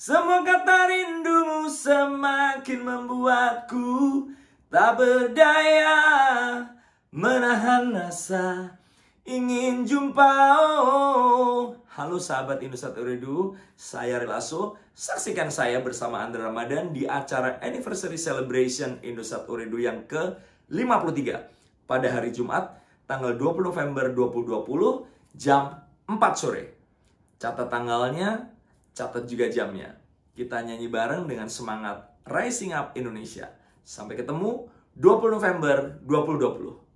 Semua kata rindumu semakin membuatku tak berdaya menahan rasa ingin jumpa. Oh. Halo sahabat Indosat Uredu, saya Relaso. Saksikan saya bersama Andra Ramadan di acara Anniversary Celebration Indosat Uredu yang ke-53 pada hari Jumat tanggal 20 November 2020 jam 4 sore. Catat tanggalnya Catat juga jamnya. Kita nyanyi bareng dengan semangat Rising Up Indonesia. Sampai ketemu 20 November 2020.